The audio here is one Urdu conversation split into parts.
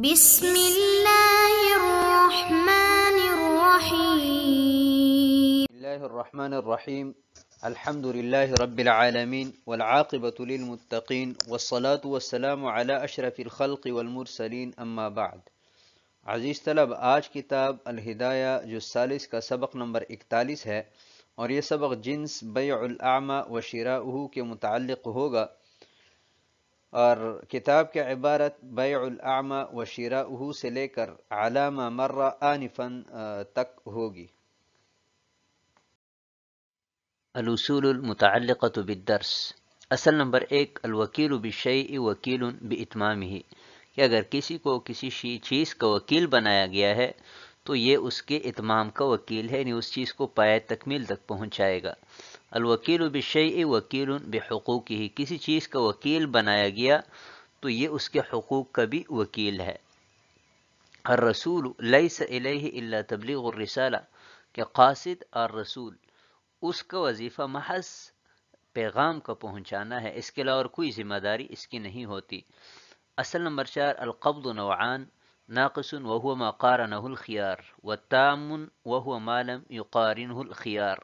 بسم اللہ الرحمن الرحیم الحمد اللہ رب والعاقبت للمتقین والصلاة والسلام على اشرف الخلق والمرسلین اما بعد عزیز طلب آج کتاب الہدایہ جو سالس کا سبق نمبر اکتالیس ہے اور یہ سبق جنس بیع و شیراو کے متعلق ہوگا اور کتاب کے عبارت بیع الاعمی و سے لے کر علامہ مرہ آنفن تک ہوگی الاصول المتعلقة بالدرس اصل نمبر ایک الوکیل و وکیل الب ہی کہ اگر کسی کو کسی چیز کا وکیل بنایا گیا ہے تو یہ اس کے اتمام کا وکیل ہے یعنی اس چیز کو پائے تکمیل تک پہنچائے گا الوکیل و بشعیع وکیل بحقوقی کسی چیز کا وکیل بنایا گیا تو یہ اس کے حقوق کا بھی وکیل ہے الرسول لیس الیہ الا تبلیغ الرسالہ کہ قاصد اور رسول اس کا وظیفہ محض پیغام کا پہنچانا ہے اس کے علاوہ کوئی ذمہ داری اس کی نہیں ہوتی اصل نمبر چار القبل نعان ناقصن و مقاران الخیار و تامن و مالم یو قارن الخیار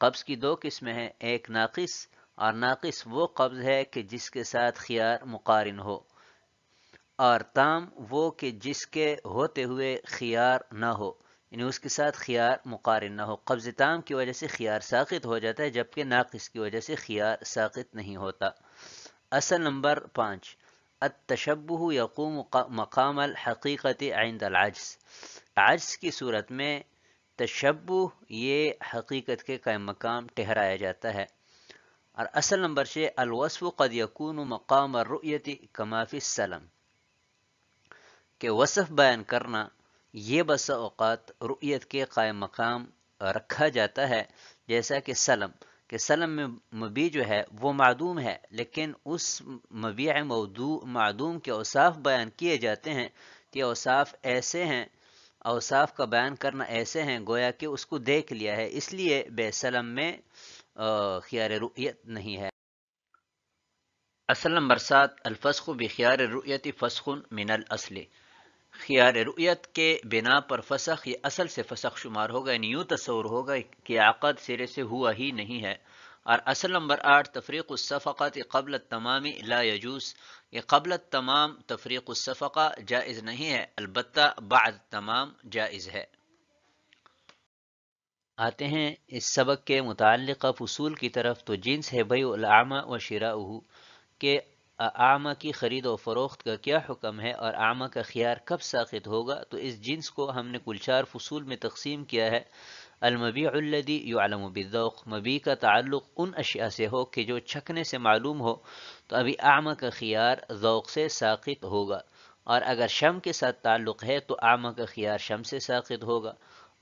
قبض کی دو قسمیں ہیں ایک ناقص اور ناقص وہ قبض ہے کہ جس کے ساتھ خیار مقارن ہو اور تام وہ کہ جس کے ہوتے ہوئے خیار نہ ہو یعنی اس کے ساتھ خیار مقارن نہ ہو قبض تام کی وجہ سے خیار ثاخت ہو جاتا ہے جبکہ ناقص کی وجہ سے خیار ثاقت نہیں ہوتا اصل نمبر پانچ التشبہ یقوم مقام الحقیقت عند العجز عجز کی صورت میں تشبو یہ حقیقت کے قائم مقام ٹہرایا جاتا ہے اور اصل نمبر سے الوسف قد یکون و مقام اور رویتی کمافی سلم کہ وصف بیان کرنا یہ بس اوقات رؤیت کے قائم مقام رکھا جاتا ہے جیسا کہ سلم کہ سلم میں مبی جو ہے وہ معدوم ہے لیکن اس مبیع معدوم کے اوصاف بیان کیے جاتے ہیں کہ اوصاف ایسے ہیں اوصاف کا بیان کرنا ایسے ہیں گویا کہ اس کو دیکھ لیا ہے اس لیے بے سلم میں خیار رؤیت نہیں ہے اصل نمبر سات الفسخ بخیار رؤیت فسخ من الاصل خیار رؤیت کے بنا پر فسخ یہ اصل سے فسخ شمار ہوگا یعنی یوں تصور ہوگا کہ عقد سرے سے ہوا ہی نہیں ہے اور اصل نمبر آٹھ تفریق الصفقات قبل تمام لا لاجوس یہ قبل تمام تفریق الصفقہ جائز نہیں ہے البتہ بعد تمام جائز ہے آتے ہیں اس سبق کے متعلقہ فصول کی طرف تو جنس ہے بھائی العامہ و شیرا کہ آمہ کی خرید و فروخت کا کیا حکم ہے اور آمہ کا خیار کب ساخت ہوگا تو اس جنس کو ہم نے کل چار فصول میں تقسیم کیا ہے المبی يعلم بالذوق مبی کا تعلق ان اشیاء سے ہو کہ جو چھکنے سے معلوم ہو تو ابھی آمہ کا خیار ذوق سے ساقط ہوگا اور اگر شم کے ساتھ تعلق ہے تو آمہ کا خیار شم سے ساقط ہوگا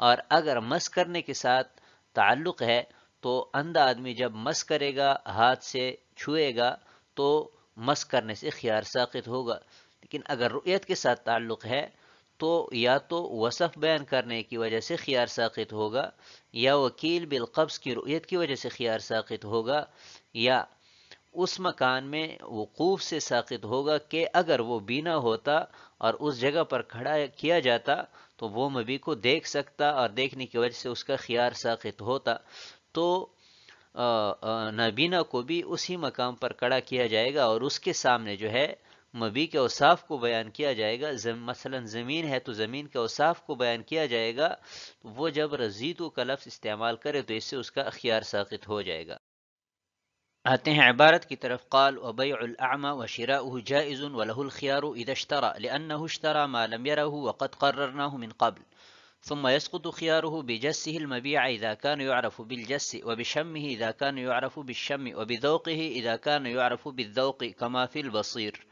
اور اگر مس کرنے کے ساتھ تعلق ہے تو اندھا آدمی جب مس کرے گا ہاتھ سے چھوئے گا تو مس کرنے سے خیار ساقط ہوگا لیکن اگر رؤیت کے ساتھ تعلق ہے تو یا تو وصف بیان کرنے کی وجہ سے خیار ساقت ہوگا یا وکیل بالقبض کی رؤیت کی وجہ سے خیار ساقت ہوگا یا اس مکان میں وقوف سے ساقت ہوگا کہ اگر وہ بینا ہوتا اور اس جگہ پر کھڑا کیا جاتا تو وہ مبی کو دیکھ سکتا اور دیکھنے کی وجہ سے اس کا خیار ساقت ہوتا تو نابینا کو بھی اسی مقام پر کڑا کیا جائے گا اور اس کے سامنے جو ہے مبی کے اوصاف کو بیان کیا جائے گا زم مثلا زمین ہے تو زمین کے اوصاف کو بیان کیا جائے گا وہ جب رزیتو کا لفظ استعمال کرے تو اس سے اس کا اخیار ساقط ہو جائے گا آتے ہیں عبارت کی طرف قال وبيع الاعمى وشراؤه جائز وله الخيار اذا اشترى لانه اشترى ما لم يره وقد قررناه من قبل ثم يسقط خياره بجسه المبيع إذا كان يعرف بالجس وبشمه إذا كان يعرف بالشم وبذوقه إذا كان يعرف بالذوق كما في البصير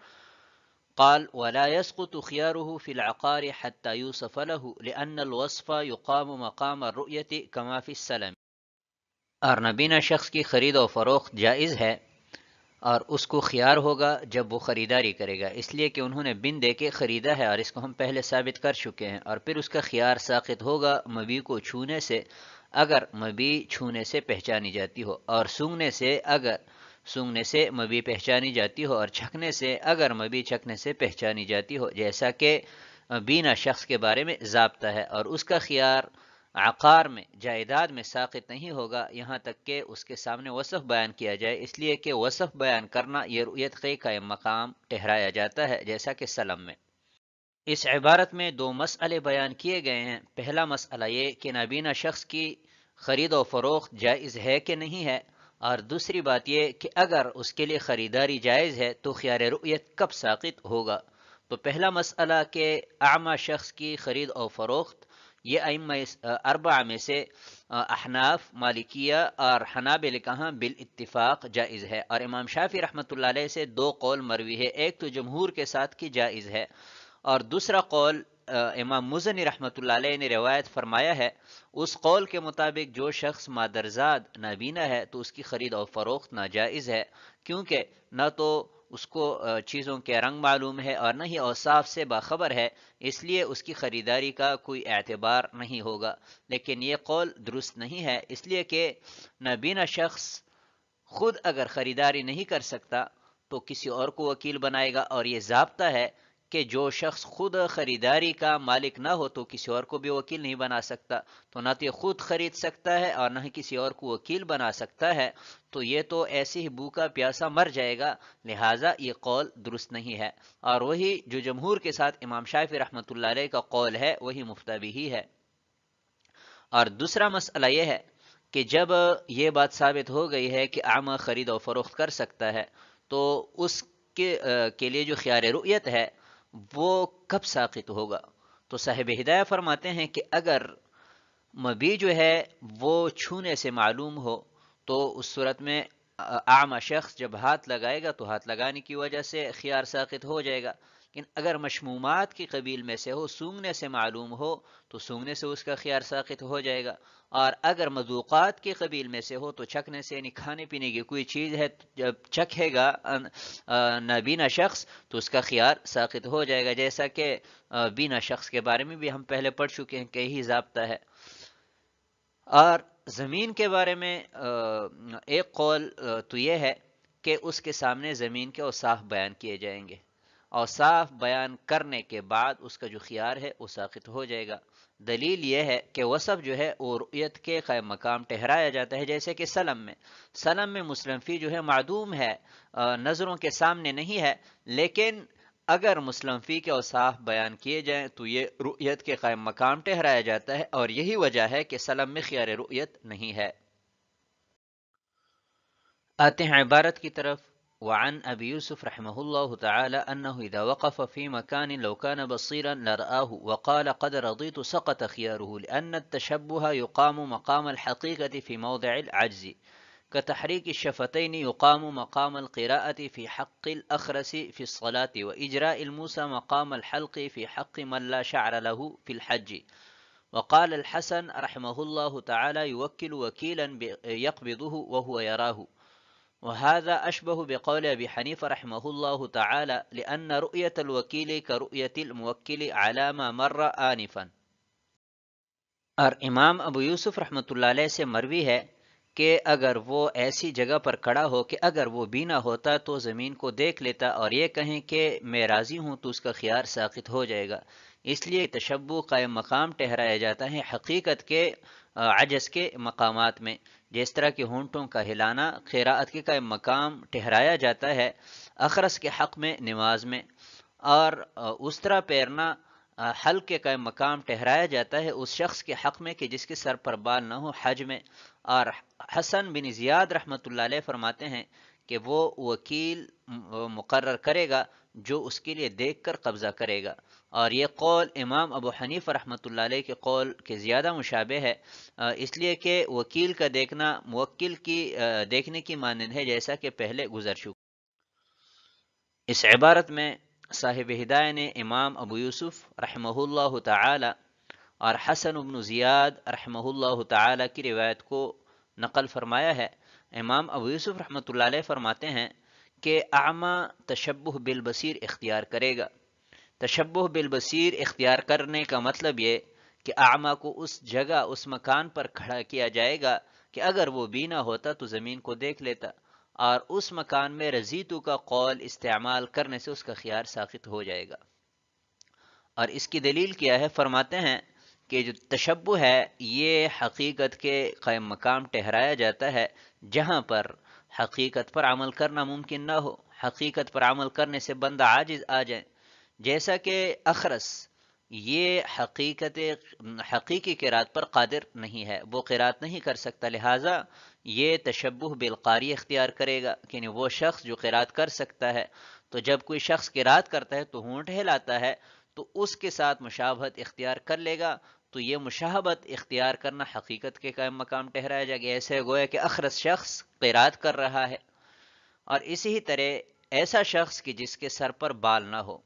قال ولا يسقط خياره في العقار حتى يوصف له لأن الوصف يقام مقام الرؤية كما في السلم اور نبینا شخص کی خرید و فروخت جائز ہے اور اس کو خیار ہوگا جب وہ خریداری کرے گا اس لیے کہ انہوں نے بن دے کے خریدا ہے اور اس کو ہم پہلے ثابت کر چکے ہیں اور پھر اس کا خیار ساقط ہوگا مبی کو چھونے سے اگر مبی چھونے سے پہچانی جاتی ہو اور سونگنے سے اگر سونگنے سے مبی پہچانی جاتی ہو اور چھکنے سے اگر مبی چھکنے سے پہچانی جاتی ہو جیسا کہ بینا شخص کے بارے میں ضابطہ ہے اور اس کا خیار عقار میں جائیداد میں ساقت نہیں ہوگا یہاں تک کہ اس کے سامنے وصف بیان کیا جائے اس لیے کہ وصف بیان کرنا یہ رویت قی کا مقام ٹھہرایا جاتا ہے جیسا کہ سلم میں اس عبارت میں دو مسئلے بیان کیے گئے ہیں پہلا مسئلہ یہ کہ نابینا شخص کی خرید و فروخت جائز ہے کہ نہیں ہے اور دوسری بات یہ کہ اگر اس کے لیے خریداری جائز ہے تو خیار رؤیت کب ساقط ہوگا تو پہلا مسئلہ کہ آمہ شخص کی خرید و فروخت یہ ام اربع میں سے احناف مالکیہ اور حنابل کہاں بال اتفاق جائز ہے اور امام شافی رحمۃ اللہ علیہ سے دو قول مروی ہے ایک تو جمہور کے ساتھ کی جائز ہے اور دوسرا قول امام مزنی رحمۃ اللہ علیہ نے روایت فرمایا ہے اس قول کے مطابق جو شخص مادرزاد نابینا ہے تو اس کی خرید اور فروخت ناجائز ہے کیونکہ نہ تو اس کو چیزوں کے رنگ معلوم ہے اور نہ ہی اوصاف سے باخبر ہے اس لیے اس کی خریداری کا کوئی اعتبار نہیں ہوگا لیکن یہ قول درست نہیں ہے اس لیے کہ نابینا شخص خود اگر خریداری نہیں کر سکتا تو کسی اور کو وکیل بنائے گا اور یہ ضابطہ ہے کہ جو شخص خود خریداری کا مالک نہ ہو تو کسی اور کو بھی وکیل نہیں بنا سکتا تو نہ تو خود خرید سکتا ہے اور نہ ہی کسی اور کو وکیل بنا سکتا ہے تو یہ تو ایسی ہی بوکا پیاسا مر جائے گا لہٰذا یہ قول درست نہیں ہے اور وہی جو جمہور کے ساتھ امام فی رحمۃ اللہ علیہ کا قول ہے وہی مفتبی ہی ہے اور دوسرا مسئلہ یہ ہے کہ جب یہ بات ثابت ہو گئی ہے کہ عامہ خرید و فروخت کر سکتا ہے تو اس کے لیے جو خیار رؤیت ہے وہ کب ساقت ہوگا تو صاحب ہدایہ فرماتے ہیں کہ اگر مبی جو ہے وہ چھونے سے معلوم ہو تو اس صورت میں عام شخص جب ہاتھ لگائے گا تو ہاتھ لگانے کی وجہ سے خیار ساقط ہو جائے گا لیکن اگر مشمومات کی قبیل میں سے ہو سونگنے سے معلوم ہو تو سونگنے سے اس کا خیار ساقت ہو جائے گا اور اگر مذوقات کی قبیل میں سے ہو تو چکنے سے یعنی کھانے پینے کی کوئی چیز ہے جب چکھے گا نابینا شخص تو اس کا خیار ساقت ہو جائے گا جیسا کہ بینا شخص کے بارے میں بھی ہم پہلے پڑھ چکے ہیں کہ ہی ضابطہ ہے اور زمین کے بارے میں ایک قول تو یہ ہے کہ اس کے سامنے زمین کے صاف بیان کیے جائیں گے اوصاف بیان کرنے کے بعد اس کا جو خیار ہے وہ ساخت ہو جائے گا دلیل یہ ہے کہ وصف جو ہے وہ رؤیت کے قائم مقام ٹھہرایا جاتا ہے جیسے کہ سلم میں سلم میں مسلم فی جو ہے معدوم ہے نظروں کے سامنے نہیں ہے لیکن اگر مسلم فی کے اوصاف بیان کیے جائیں تو یہ رؤیت کے قائم مقام ٹھہرایا جاتا ہے اور یہی وجہ ہے کہ سلم میں خیار رؤیت نہیں ہے آتے ہیں عبارت کی طرف وعن أبي يوسف رحمه الله تعالى أنه إذا وقف في مكان لو كان بصيرا لرآه وقال قد رضيت سقط خياره لأن التشبه يقام مقام الحقيقة في موضع العجز كتحريك الشفتين يقام مقام القراءة في حق الأخرس في الصلاة وإجراء الموسى مقام الحلق في حق من لا شعر له في الحج وقال الحسن رحمه الله تعالى يوكل وكيلا يقبضه وهو يراه وهذا أشبه بقول أبي رحمه الله تعالى لأن رؤية الوكيل كرؤية على ما مر آنفا اور امام ابو یوسف رحمۃ اللہ سے مروی ہے کہ اگر وہ ایسی جگہ پر کھڑا ہو کہ اگر وہ بینا ہوتا تو زمین کو دیکھ لیتا اور یہ کہیں کہ میں راضی ہوں تو اس کا خیار ساقط ہو جائے گا اس لیے تشبو قائم مقام ٹہرایا جاتا ہے حقیقت کے عجز کے مقامات میں جس طرح کی ہونٹوں کا ہلانا خیرات کے کا مقام ٹھہرایا جاتا ہے اخرس کے حق میں نماز میں اور اس طرح پیرنا کے کا مقام ٹھہرایا جاتا ہے اس شخص کے حق میں کہ جس کے سر پر بال نہ ہو حج میں اور حسن بن زیاد رحمۃ اللہ علیہ فرماتے ہیں کہ وہ وکیل مقرر کرے گا جو اس کے لیے دیکھ کر قبضہ کرے گا اور یہ قول امام ابو حنیف رحمۃ اللہ علیہ کے قول کے زیادہ مشابہ ہے اس لیے کہ وکیل کا دیکھنا موکل کی دیکھنے کی مانند ہے جیسا کہ پہلے گزر شک اس عبارت میں صاحب ہدایہ نے امام ابو یوسف رحمہ اللہ تعالی اور حسن ابن زیاد رحمہ اللہ تعالی کی روایت کو نقل فرمایا ہے امام ابو یوسف رحمۃ اللہ علیہ فرماتے ہیں کہ اعمہ تشبہ بالبصیر اختیار کرے گا تشبہ بالبصیر اختیار کرنے کا مطلب یہ کہ اعمہ کو اس جگہ اس مکان پر کھڑا کیا جائے گا کہ اگر وہ بینا ہوتا تو زمین کو دیکھ لیتا اور اس مکان میں رضیتو کا قول استعمال کرنے سے اس کا خیال ساخت ہو جائے گا اور اس کی دلیل کیا ہے فرماتے ہیں کہ جو تشبہ ہے یہ حقیقت کے قیم مقام ٹھہرایا جاتا ہے جہاں پر حقیقت پر عمل کرنا ممکن نہ ہو حقیقت پر عمل کرنے سے بند آ جائیں جیسا کہ اخرس یہ حقیقت حقیقی قرات پر قادر نہیں ہے وہ قرات نہیں کر سکتا لہٰذا یہ تشبہ بالقاری اختیار کرے گا یعنی وہ شخص جو قرات کر سکتا ہے تو جب کوئی شخص قرات کرتا ہے تو ہونٹ ہلاتا ہے تو اس کے ساتھ مشابہت اختیار کر لے گا تو یہ مشابہت اختیار کرنا حقیقت کے قائم مقام ٹھہرایا جائے گا ایسے گویا کہ اخرس شخص قیرات کر رہا ہے اور اسی طرح ایسا شخص کہ جس کے سر پر بال نہ ہو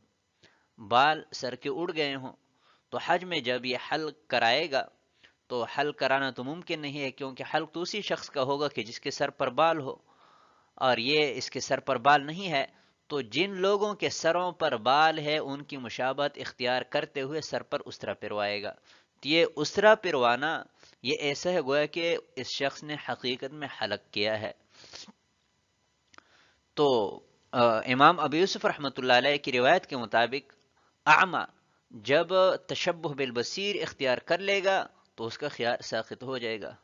بال سر کے اڑ گئے ہوں تو حج میں جب یہ حل کرائے گا تو حل کرانا تو ممکن نہیں ہے کیونکہ حل تو اسی شخص کا ہوگا کہ جس کے سر پر بال ہو اور یہ اس کے سر پر بال نہیں ہے تو جن لوگوں کے سروں پر بال ہے ان کی مشابت اختیار کرتے ہوئے سر پر استرا پروائے گا یہ اسرا پروانا یہ ایسا ہے گویا کہ اس شخص نے حقیقت میں حلق کیا ہے تو امام یوسف رحمۃ اللہ علیہ کی روایت کے مطابق اعما جب تشبہ بالبصیر اختیار کر لے گا تو اس کا خیال ساخت ہو جائے گا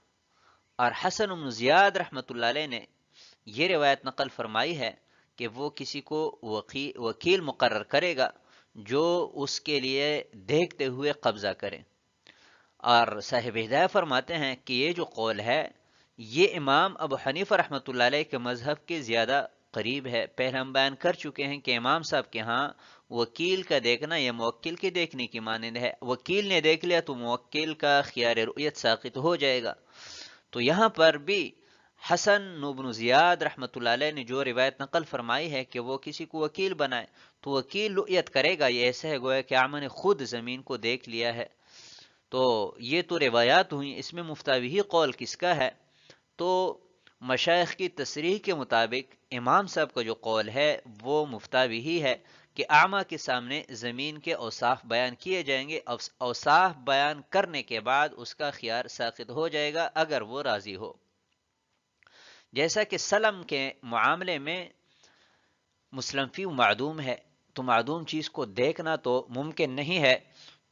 اور حسن زیاد رحمۃ اللہ علیہ نے یہ روایت نقل فرمائی ہے کہ وہ کسی کو وکیل مقرر کرے گا جو اس کے لیے دیکھتے ہوئے قبضہ کرے اور صاحب ہدایہ فرماتے ہیں کہ یہ جو قول ہے یہ امام ابو حنیف رحمۃ اللہ علیہ کے مذہب کے زیادہ قریب ہے پہلے ہم بیان کر چکے ہیں کہ امام صاحب کے ہاں وکیل کا دیکھنا یا موکل کے دیکھنے کی مانند ہے وکیل نے دیکھ لیا تو موکل کا خیار رؤیت ساقط ہو جائے گا تو یہاں پر بھی حسن نوبن زیاد رحمۃ اللہ علیہ نے جو روایت نقل فرمائی ہے کہ وہ کسی کو وکیل بنائے تو وکیل لعیت کرے گا یہ ایسا ہے گویا کہ عامہ نے خود زمین کو دیکھ لیا ہے تو یہ تو روایات ہوئیں اس میں مفتاوی قول کس کا ہے تو مشائق کی تصریح کے مطابق امام صاحب کا جو قول ہے وہ مفتاوی ہے کہ عامہ کے سامنے زمین کے اوصاف بیان کیے جائیں گے اوصاف بیان کرنے کے بعد اس کا خیار ساخت ہو جائے گا اگر وہ راضی ہو جیسا کہ سلم کے معاملے میں مسلمفی معدوم ہے تو معدوم چیز کو دیکھنا تو ممکن نہیں ہے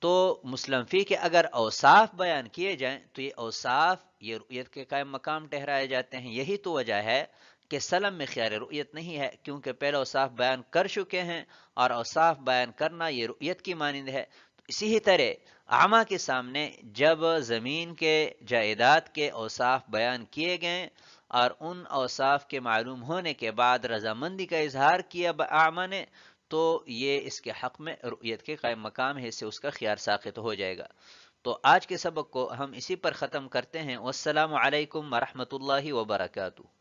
تو مسلمفی کے اگر اوصاف بیان کیے جائیں تو یہ اوصاف یہ رؤیت کے قائم مقام ٹہرائے جاتے ہیں یہی تو وجہ ہے کہ سلم میں خیار رؤیت نہیں ہے کیونکہ پہلے اوصاف بیان کر چکے ہیں اور اوصاف بیان کرنا یہ رؤیت کی مانند ہے اسی ہی طرح عامہ کے سامنے جب زمین کے جائیداد کے اوصاف بیان کیے گئے اور ان اوصاف کے معلوم ہونے کے بعد رضامندی کا اظہار کیا بآما نے تو یہ اس کے حق میں رؤیت کے قائم مقام ہے سے اس کا خیار ساخت ہو جائے گا تو آج کے سبق کو ہم اسی پر ختم کرتے ہیں والسلام علیکم ورحمۃ اللہ وبرکاتہ